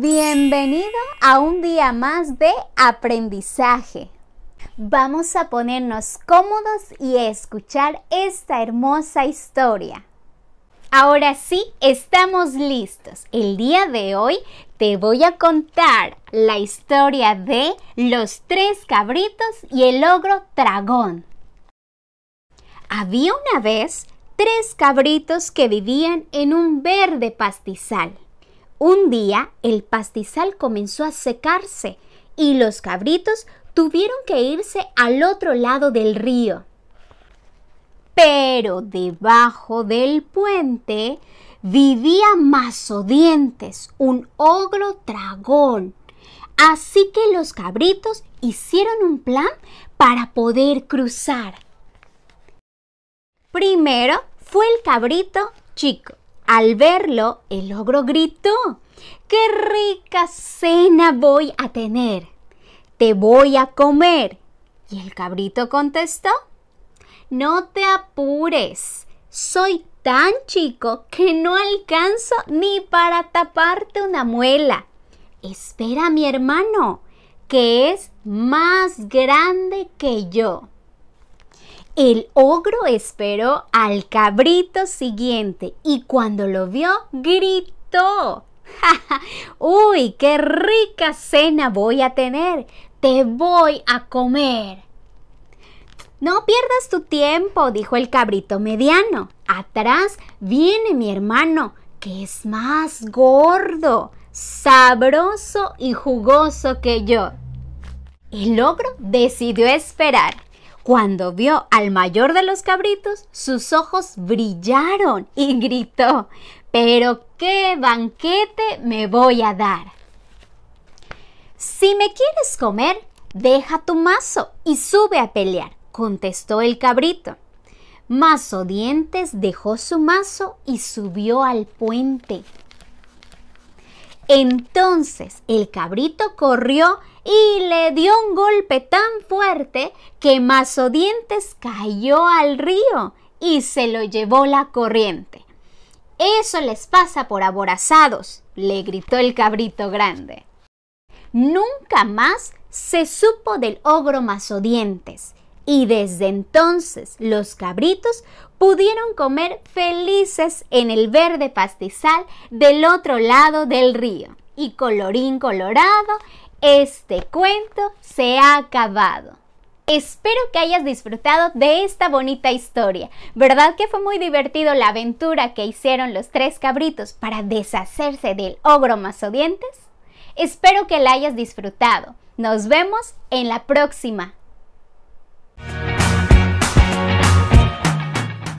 bienvenido a un día más de aprendizaje. Vamos a ponernos cómodos y escuchar esta hermosa historia. Ahora sí, estamos listos. El día de hoy te voy a contar la historia de los tres cabritos y el ogro dragón. Había una vez tres cabritos que vivían en un verde pastizal. Un día el pastizal comenzó a secarse y los cabritos tuvieron que irse al otro lado del río. Pero debajo del puente vivía Mazodientes, un ogro dragón. Así que los cabritos hicieron un plan para poder cruzar. Primero fue el cabrito chico, al verlo, el ogro gritó, ¡Qué rica cena voy a tener! Te voy a comer. Y el cabrito contestó, No te apures, soy tan chico que no alcanzo ni para taparte una muela. Espera a mi hermano, que es más grande que yo. El ogro esperó al cabrito siguiente y cuando lo vio gritó. ¡Uy, qué rica cena voy a tener! Te voy a comer. No pierdas tu tiempo, dijo el cabrito mediano. Atrás viene mi hermano, que es más gordo, sabroso y jugoso que yo. El ogro decidió esperar. Cuando vio al mayor de los cabritos, sus ojos brillaron y gritó, pero qué banquete me voy a dar. Si me quieres comer, deja tu mazo y sube a pelear, contestó el cabrito. Mazo Dientes dejó su mazo y subió al puente. Entonces el cabrito corrió y le dio un golpe tan fuerte que Mazodientes cayó al río y se lo llevó la corriente. Eso les pasa por aborazados, le gritó el cabrito grande. Nunca más se supo del ogro Mazodientes y desde entonces los cabritos pudieron comer felices en el verde pastizal del otro lado del río. Y colorín colorado, este cuento se ha acabado. Espero que hayas disfrutado de esta bonita historia. ¿Verdad que fue muy divertido la aventura que hicieron los tres cabritos para deshacerse del ogro dientes Espero que la hayas disfrutado. Nos vemos en la próxima.